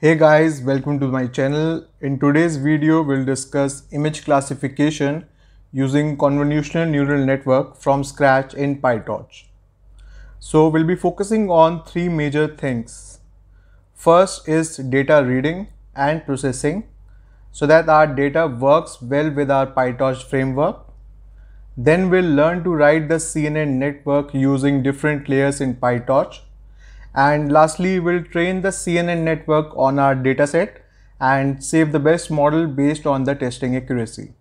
Hey guys, welcome to my channel. In today's video, we'll discuss image classification using convolutional neural network from scratch in PyTorch. So we'll be focusing on three major things. First is data reading and processing so that our data works well with our PyTorch framework. Then we'll learn to write the CNN network using different layers in PyTorch and lastly, we'll train the CNN network on our dataset and save the best model based on the testing accuracy.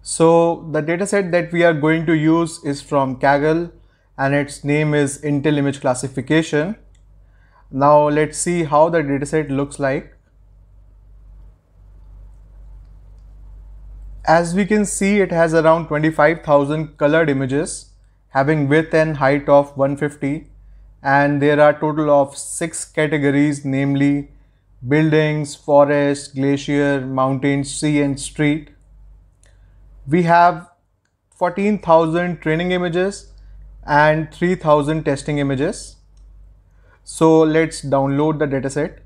So the dataset that we are going to use is from Kaggle and its name is Intel Image Classification. Now let's see how the dataset looks like. As we can see, it has around 25,000 colored images having width and height of 150 and there are total of six categories namely buildings, forest, glacier, mountains, sea and street. We have 14,000 training images and 3000 testing images. So let's download the dataset.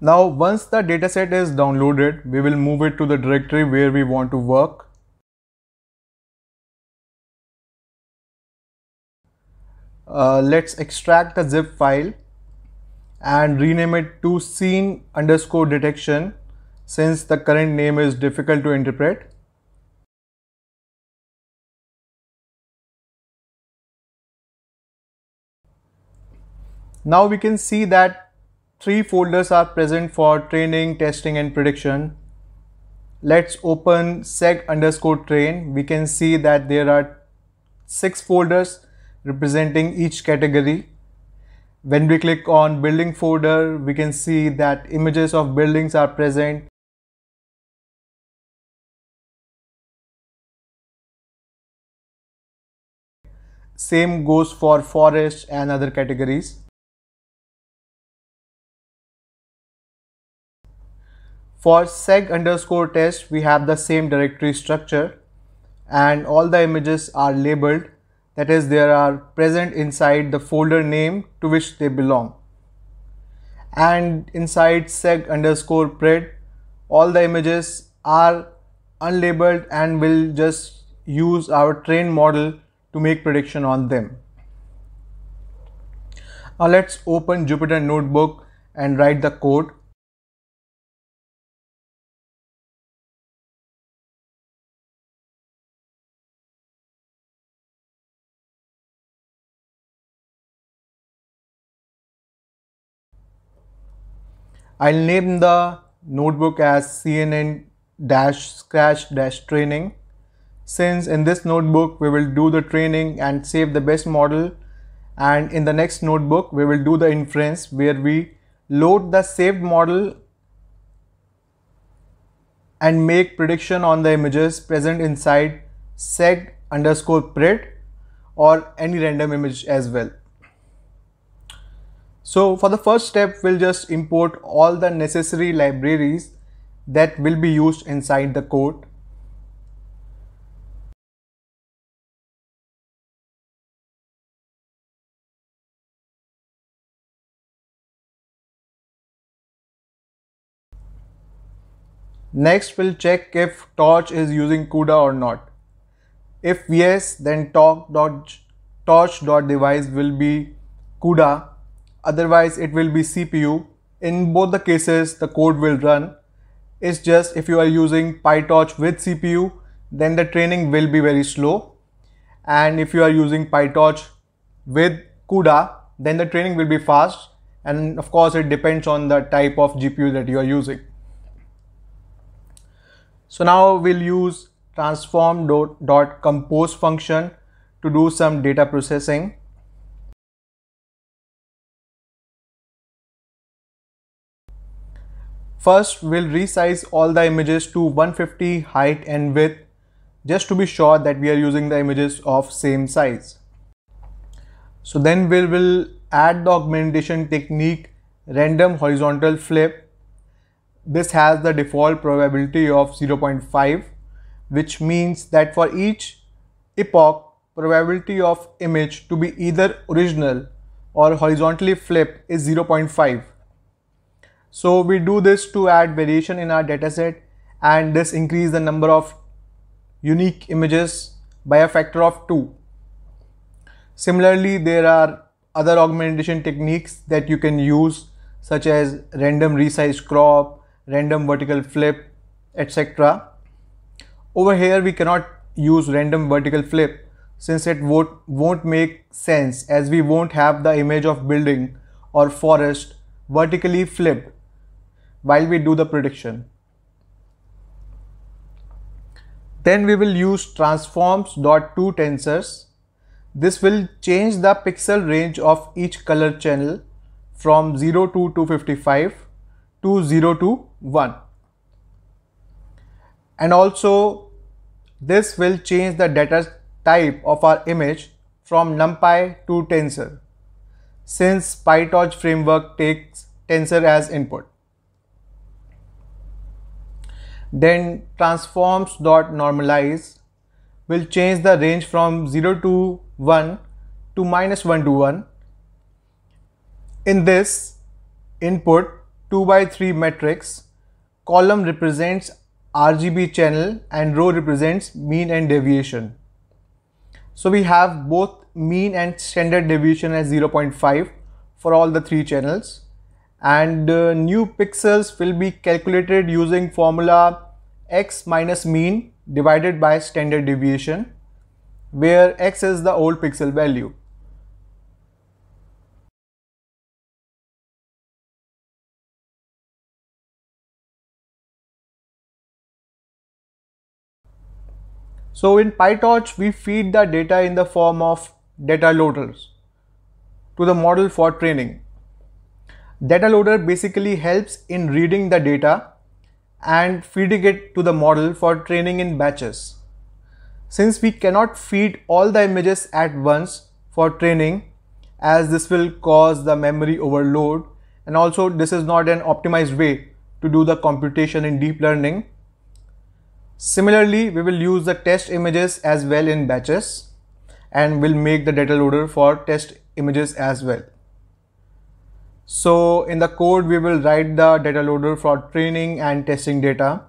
Now once the dataset is downloaded, we will move it to the directory where we want to work. Uh, let's extract the zip file and rename it to scene underscore detection since the current name is difficult to interpret. Now we can see that Three folders are present for training, testing and prediction. Let's open seg underscore train. We can see that there are six folders representing each category. When we click on building folder, we can see that images of buildings are present. Same goes for forest and other categories. For seg underscore test, we have the same directory structure and all the images are labeled. That is, they are present inside the folder name to which they belong. And inside seg underscore pred, all the images are unlabeled and will just use our trained model to make prediction on them. Now let's open Jupyter Notebook and write the code. I'll name the notebook as CNN scratch training since in this notebook we will do the training and save the best model and in the next notebook we will do the inference where we load the saved model and make prediction on the images present inside seg underscore pred or any random image as well. So for the first step, we'll just import all the necessary libraries that will be used inside the code. Next, we'll check if Torch is using CUDA or not. If yes, then torch.device will be CUDA otherwise it will be CPU. In both the cases the code will run. It's just if you are using PyTorch with CPU then the training will be very slow and if you are using PyTorch with CUDA then the training will be fast and of course it depends on the type of GPU that you are using. So now we'll use transform.compose function to do some data processing. First, we'll resize all the images to 150 height and width just to be sure that we are using the images of same size. So then we will add the augmentation technique random horizontal flip. This has the default probability of 0.5 which means that for each epoch probability of image to be either original or horizontally flip is 0.5 so we do this to add variation in our dataset and this increase the number of unique images by a factor of 2. Similarly, there are other augmentation techniques that you can use such as random resize crop, random vertical flip, etc. Over here, we cannot use random vertical flip since it won't, won't make sense as we won't have the image of building or forest vertically flipped while we do the prediction. Then we will use transforms dot two tensors. This will change the pixel range of each color channel from 0 to 255 to 0 to 1. And also this will change the data type of our image from NumPy to Tensor since PyTorch framework takes Tensor as input then transforms dot normalize will change the range from 0 to 1 to minus 1 to 1. In this input 2 by 3 matrix, column represents RGB channel and row represents mean and deviation. So we have both mean and standard deviation as 0.5 for all the three channels and uh, new pixels will be calculated using formula x minus mean divided by standard deviation where x is the old pixel value. So in PyTorch, we feed the data in the form of data loaders to the model for training. Data loader basically helps in reading the data and feeding it to the model for training in batches. Since we cannot feed all the images at once for training as this will cause the memory overload and also this is not an optimized way to do the computation in deep learning. Similarly, we will use the test images as well in batches and will make the data loader for test images as well. So in the code, we will write the data loader for training and testing data.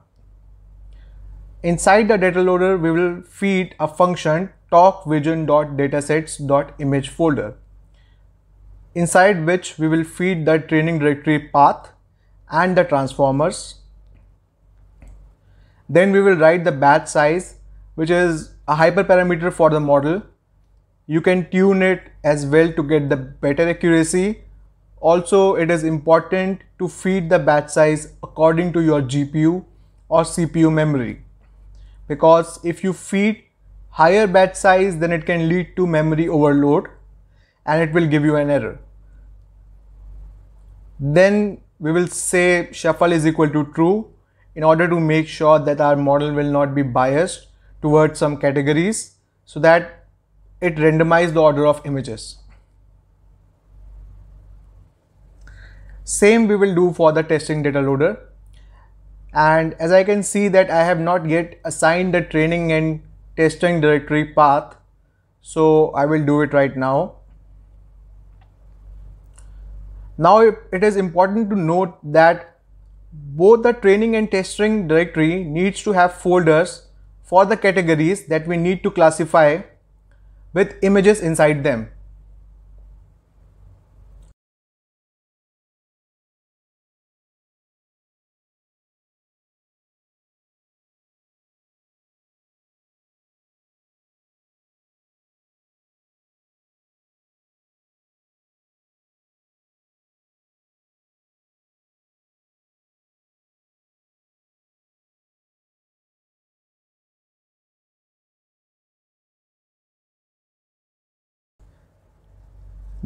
Inside the data loader, we will feed a function talkvision.datasets.image folder inside which we will feed the training directory path and the transformers. Then we will write the batch size which is a hyperparameter for the model. You can tune it as well to get the better accuracy also, it is important to feed the batch size according to your GPU or CPU memory. Because if you feed higher batch size, then it can lead to memory overload and it will give you an error. Then we will say shuffle is equal to true in order to make sure that our model will not be biased towards some categories so that it randomizes the order of images. Same we will do for the testing data loader. And as I can see that I have not yet assigned the training and testing directory path. So I will do it right now. Now it is important to note that both the training and testing directory needs to have folders for the categories that we need to classify with images inside them.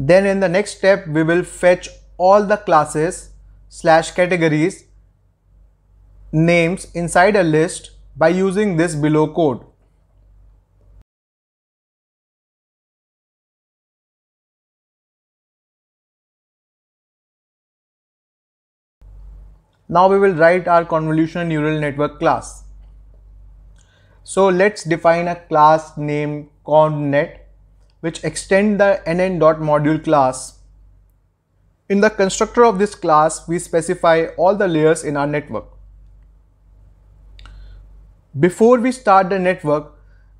Then in the next step, we will fetch all the classes slash categories names inside a list by using this below code. Now we will write our convolutional neural network class. So let's define a class named convnet which extend the nn.module class. In the constructor of this class, we specify all the layers in our network. Before we start the network,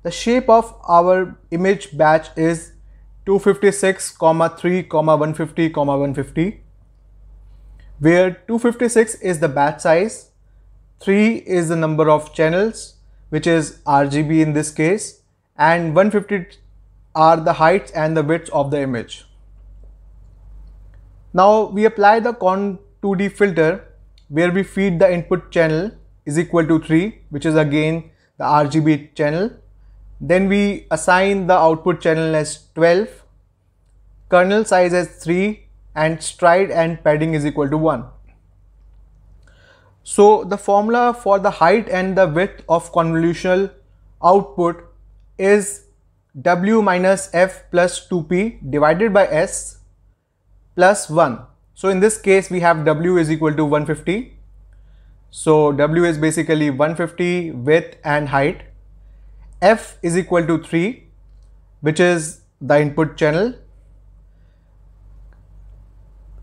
the shape of our image batch is 256, 3, 150, 150, where 256 is the batch size, 3 is the number of channels, which is RGB in this case, and 150 are the heights and the widths of the image. Now we apply the con2D filter where we feed the input channel is equal to 3 which is again the RGB channel. Then we assign the output channel as 12, kernel size as 3 and stride and padding is equal to 1. So the formula for the height and the width of convolutional output is w minus f plus 2p divided by s plus 1. So in this case we have w is equal to 150. So w is basically 150 width and height. f is equal to 3 which is the input channel.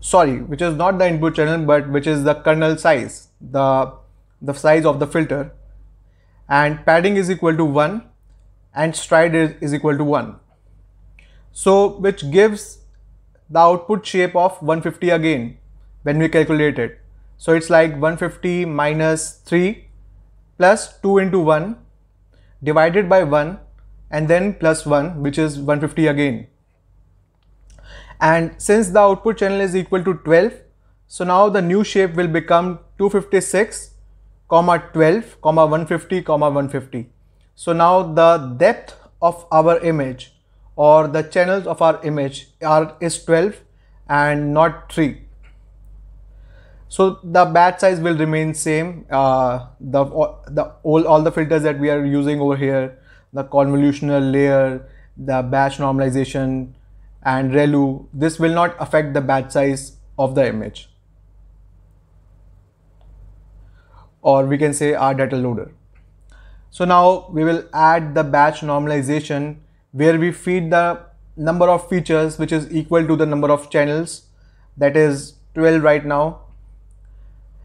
Sorry, which is not the input channel but which is the kernel size, the, the size of the filter. And padding is equal to 1 and stride is, is equal to 1. So which gives the output shape of 150 again when we calculate it. So it's like 150 minus 3 plus 2 into 1 divided by 1 and then plus 1 which is 150 again. And since the output channel is equal to 12, so now the new shape will become 256 comma 12 comma 150 comma 150 so now the depth of our image or the channels of our image are is 12 and not 3. So the batch size will remain same. Uh, the the all, all the filters that we are using over here, the convolutional layer, the batch normalization, and ReLU, this will not affect the batch size of the image. Or we can say our data loader. So now we will add the batch normalization where we feed the number of features which is equal to the number of channels that is 12 right now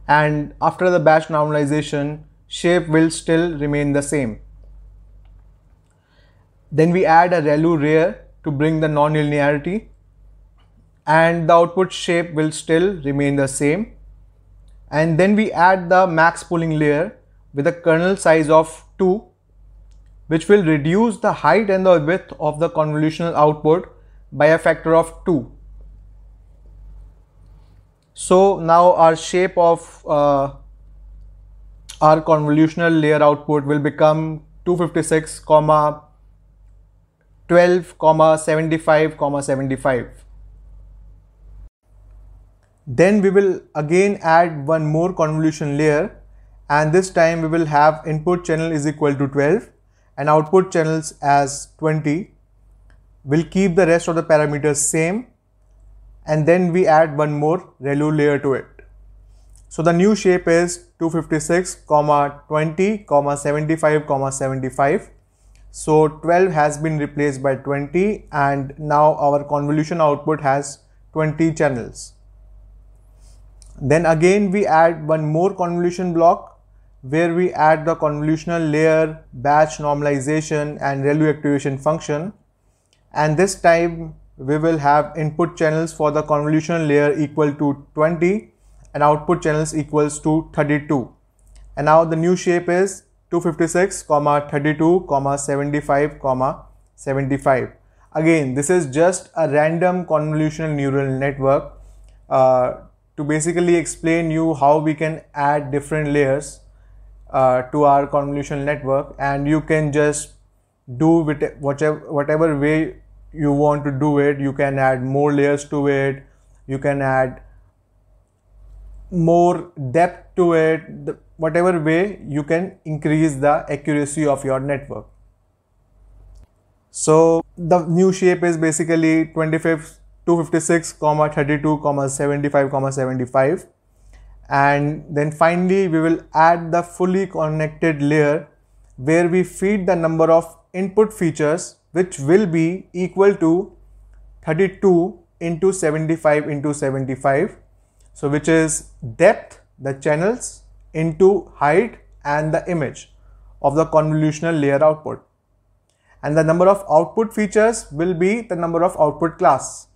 and after the batch normalization shape will still remain the same. Then we add a ReLU layer to bring the nonlinearity and the output shape will still remain the same. And then we add the max pooling layer with a kernel size of 2 which will reduce the height and the width of the convolutional output by a factor of 2. So now our shape of uh, our convolutional layer output will become 256 comma 12 comma 75 comma 75. Then we will again add one more convolution layer and this time we will have input channel is equal to 12 and output channels as 20. We'll keep the rest of the parameters same and then we add one more ReLU layer to it. So the new shape is 256, comma 20, comma 75, comma 75. So 12 has been replaced by 20 and now our convolution output has 20 channels. Then again we add one more convolution block where we add the convolutional layer, batch normalization and ReLU activation function. And this time we will have input channels for the convolutional layer equal to 20 and output channels equals to 32. And now the new shape is 256, comma 32, comma 75, comma 75. Again, this is just a random convolutional neural network uh, to basically explain you how we can add different layers uh, to our convolutional network and you can just do with whatever whatever way you want to do it you can add more layers to it you can add more depth to it the, whatever way you can increase the accuracy of your network so the new shape is basically 25 256 comma 32 comma 75 comma 75 and then finally we will add the fully connected layer where we feed the number of input features which will be equal to 32 into 75 into 75 so which is depth the channels into height and the image of the convolutional layer output and the number of output features will be the number of output class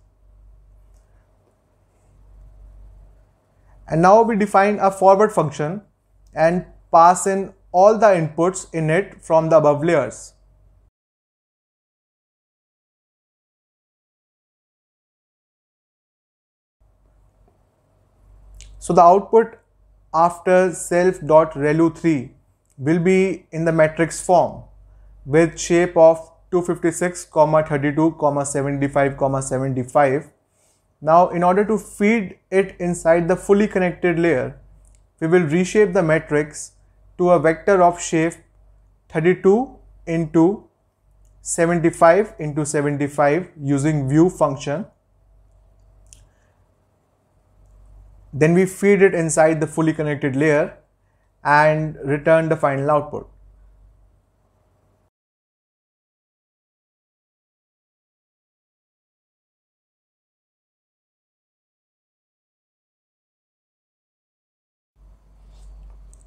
and now we define a forward function and pass in all the inputs in it from the above layers. So the output after self.relu3 will be in the matrix form with shape of 256, 32, 75, 75 now in order to feed it inside the fully connected layer, we will reshape the matrix to a vector of shape 32 into 75 into 75 using view function. Then we feed it inside the fully connected layer and return the final output.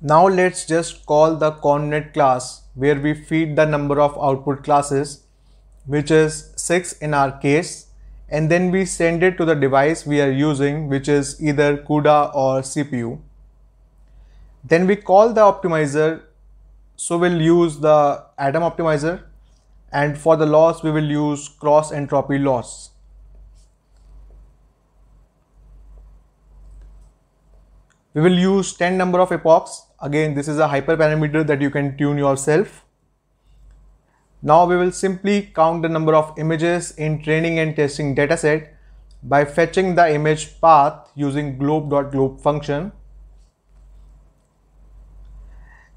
Now let's just call the coordinate class where we feed the number of output classes which is 6 in our case and then we send it to the device we are using which is either CUDA or CPU. Then we call the optimizer so we'll use the Atom optimizer and for the loss we will use cross entropy loss. We will use 10 number of epochs. Again, this is a hyperparameter that you can tune yourself. Now we will simply count the number of images in training and testing dataset by fetching the image path using globe.globe function.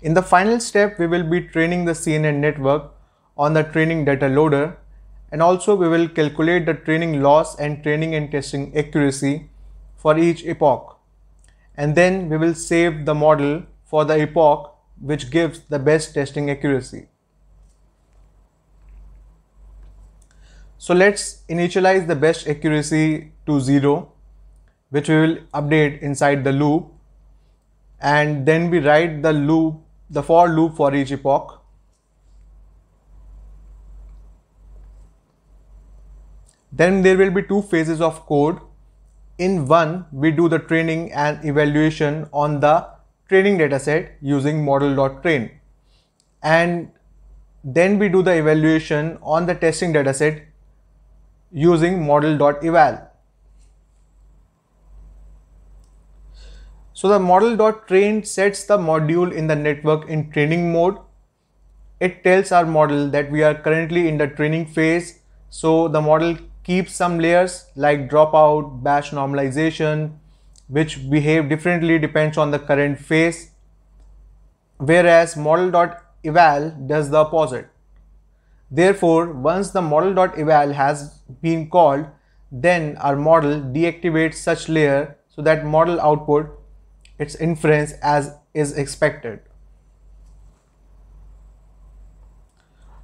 In the final step, we will be training the CNN network on the training data loader and also we will calculate the training loss and training and testing accuracy for each epoch and then we will save the model for the epoch which gives the best testing accuracy. So let's initialize the best accuracy to 0 which we will update inside the loop and then we write the loop the for loop for each epoch then there will be two phases of code in one, we do the training and evaluation on the training dataset using model.train. And then we do the evaluation on the testing dataset using model.eval. So the model.train sets the module in the network in training mode. It tells our model that we are currently in the training phase. So the model Keep some layers like dropout, bash normalization, which behave differently depends on the current phase, whereas model.eval does the opposite. Therefore, once the model.eval has been called, then our model deactivates such layer so that model output its inference as is expected.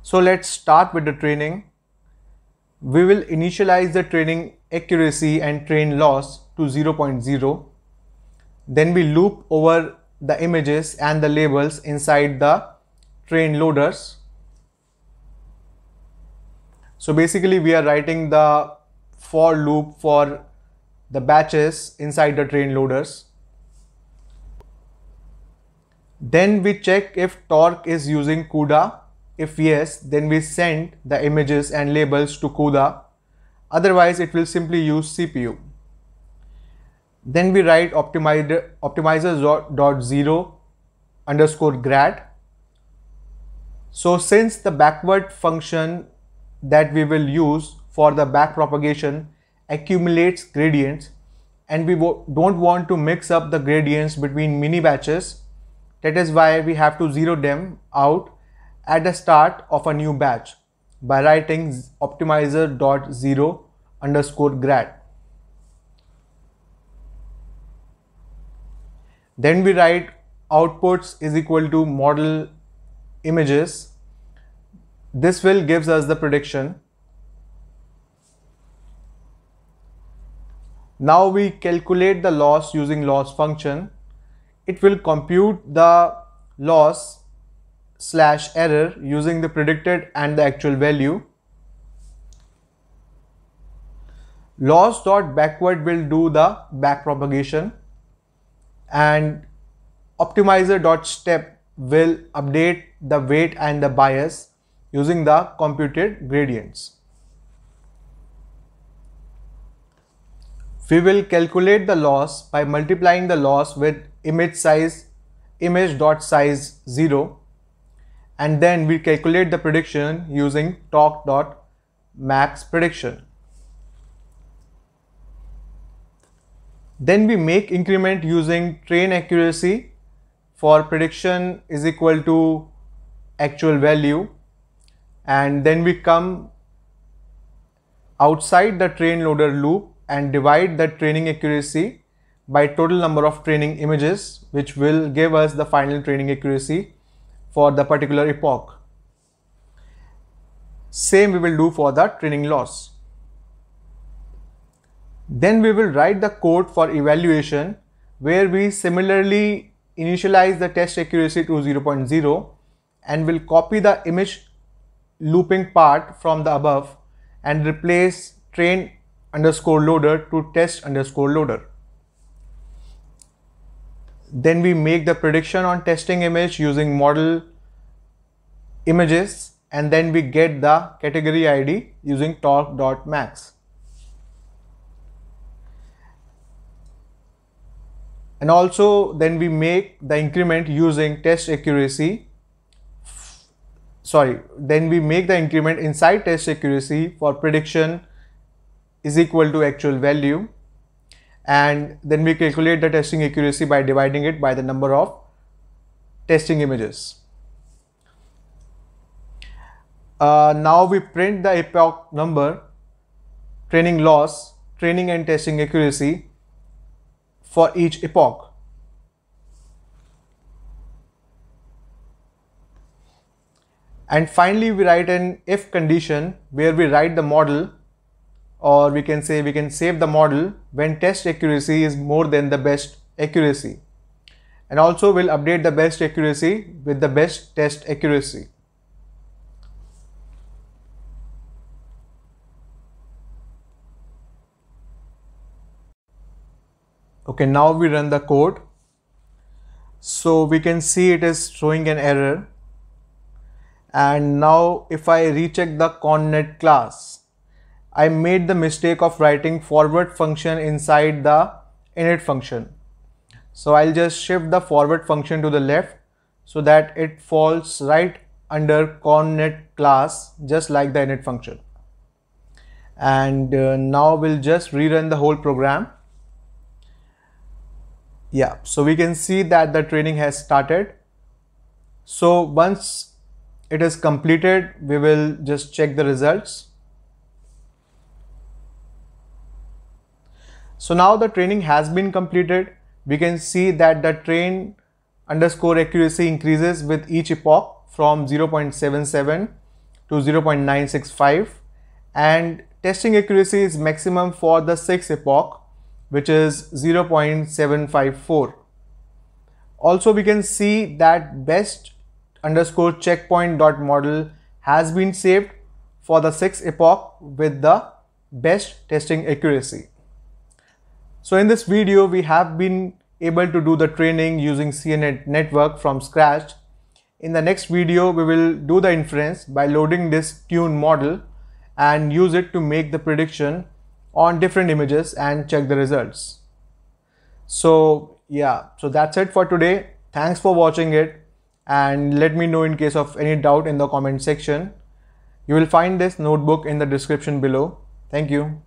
So let's start with the training we will initialize the training accuracy and train loss to 0.0. Then we loop over the images and the labels inside the train loaders. So basically we are writing the for loop for the batches inside the train loaders. Then we check if torque is using CUDA if yes, then we send the images and labels to CUDA. Otherwise, it will simply use CPU. Then we write optimizer, dot zero underscore grad. So since the backward function that we will use for the back propagation accumulates gradients and we don't want to mix up the gradients between mini batches, that is why we have to zero them out at the start of a new batch by writing optimizer.0 underscore grad. Then we write outputs is equal to model images. This will gives us the prediction. Now we calculate the loss using loss function. It will compute the loss slash error using the predicted and the actual value. Loss dot backward will do the back propagation and optimizer dot step will update the weight and the bias using the computed gradients. We will calculate the loss by multiplying the loss with image size image dot size 0 and then we calculate the prediction using talk.max prediction. Then we make increment using train accuracy for prediction is equal to actual value and then we come outside the train loader loop and divide the training accuracy by total number of training images which will give us the final training accuracy for the particular epoch. Same we will do for the training loss. Then we will write the code for evaluation where we similarly initialize the test accuracy to 0.0 and will copy the image looping part from the above and replace train underscore loader to test underscore loader. Then we make the prediction on testing image using model images and then we get the category ID using torque.max. And also then we make the increment using test accuracy sorry then we make the increment inside test accuracy for prediction is equal to actual value and then we calculate the testing accuracy by dividing it by the number of testing images. Uh, now we print the epoch number, training loss, training and testing accuracy for each epoch. And finally, we write an if condition where we write the model or we can say we can save the model when test accuracy is more than the best accuracy and also we'll update the best accuracy with the best test accuracy. Okay, now we run the code. So we can see it is showing an error. And now if I recheck the connet class, I made the mistake of writing forward function inside the init function. So I'll just shift the forward function to the left so that it falls right under connet class just like the init function. And uh, now we'll just rerun the whole program. Yeah, so we can see that the training has started. So once it is completed, we will just check the results. So now the training has been completed. We can see that the train underscore accuracy increases with each epoch from 0.77 to 0.965 and testing accuracy is maximum for the 6th epoch which is 0.754. Also we can see that best underscore checkpoint dot model has been saved for the 6th epoch with the best testing accuracy. So in this video, we have been able to do the training using CNET network from scratch. In the next video, we will do the inference by loading this tune model and use it to make the prediction on different images and check the results. So yeah, so that's it for today. Thanks for watching it and let me know in case of any doubt in the comment section. You will find this notebook in the description below. Thank you.